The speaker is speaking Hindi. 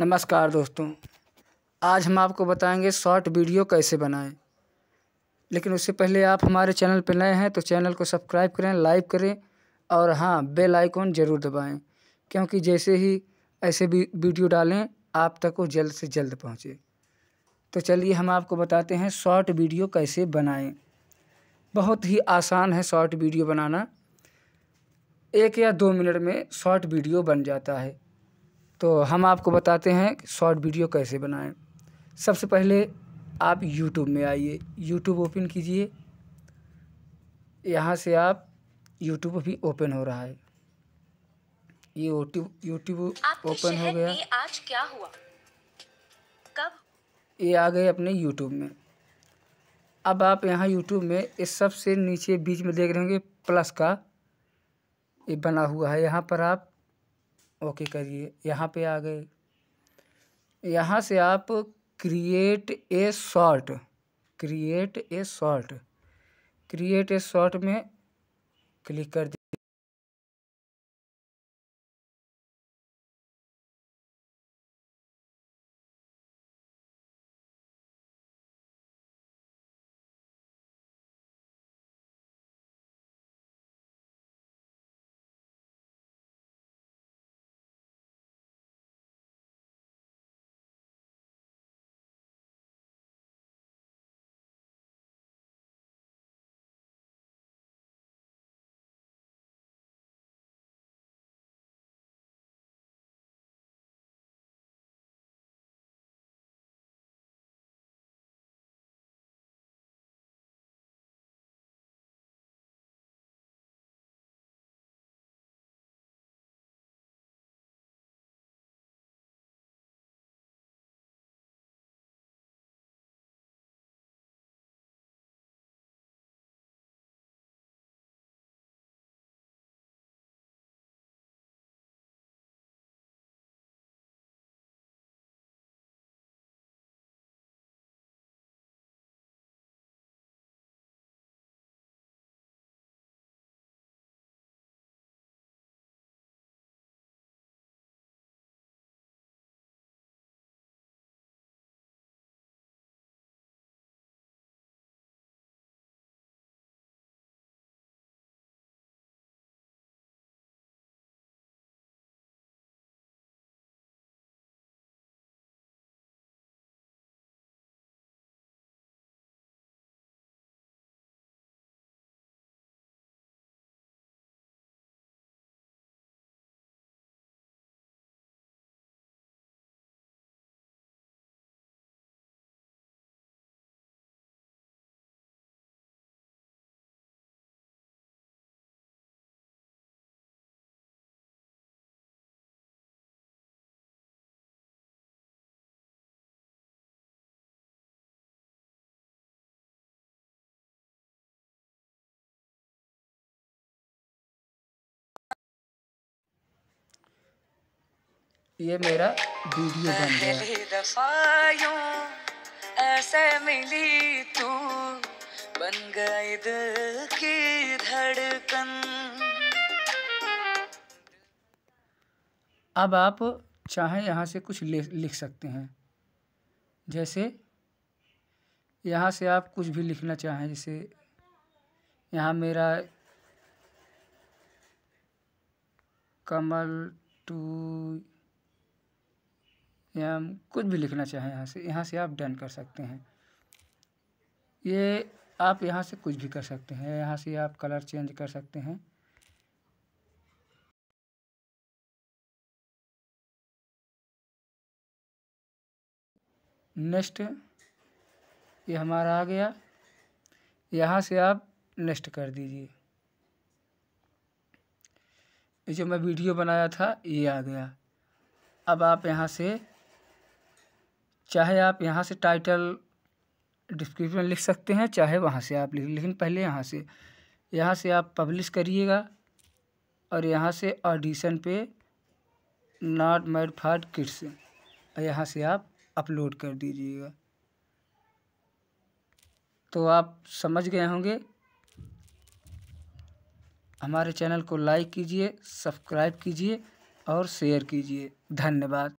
नमस्कार दोस्तों आज हम आपको बताएंगे शॉर्ट वीडियो कैसे बनाएं लेकिन उससे पहले आप हमारे चैनल पर नए हैं तो चैनल को सब्सक्राइब करें लाइक करें और हाँ बेल आइकॉन ज़रूर दबाएं क्योंकि जैसे ही ऐसे वीडियो डालें आप तक वो जल्द से जल्द पहुँचे तो चलिए हम आपको बताते हैं शॉर्ट वीडियो कैसे बनाएँ बहुत ही आसान है शॉर्ट वीडियो बनाना एक या दो मिनट में शॉर्ट वीडियो बन जाता है तो हम आपको बताते हैं कि शॉर्ट वीडियो कैसे बनाएं सबसे पहले आप यूट्यूब में आइए यूट्यूब ओपन कीजिए यहाँ से आप यूट्यूब भी ओपन हो रहा है ये यूट्यूब यूट्यूब ओपन हो गया आज क्या हुआ कब ये आ गए अपने यूट्यूब में अब आप यहाँ यूट्यूब में इस सबसे नीचे बीच में देख रहे होंगे प्लस का ये बना हुआ है यहाँ पर आप ओके करिए यहाँ पे आ गए यहाँ से आप create a short create a short create a short में क्लिक कर ये मेरा वीडियो बन गया ऐसे मिली तू बन गई की धड़कन अब आप चाहे यहाँ से कुछ लिख सकते हैं जैसे यहाँ से आप कुछ भी लिखना चाहें जैसे यहाँ मेरा कमल टू या कुछ भी लिखना चाहें यहाँ से यहाँ से आप डन कर सकते हैं ये आप यहाँ से कुछ भी कर सकते हैं यहाँ से आप कलर चेंज कर सकते हैं नेक्स्ट ये हमारा आ गया यहाँ से आप नेक्स्ट कर दीजिए ये जो मैं वीडियो बनाया था ये आ गया अब आप यहाँ से चाहे आप यहाँ से टाइटल डिस्क्रिप्शन लिख सकते हैं चाहे वहाँ से आप लिख लेकिन पहले यहाँ से यहाँ से आप पब्लिश करिएगा और यहाँ से ऑडिशन पे नॉट मेड फॉर किड्स यहाँ से आप अपलोड कर दीजिएगा तो आप समझ गए होंगे हमारे चैनल को लाइक कीजिए सब्सक्राइब कीजिए और शेयर कीजिए धन्यवाद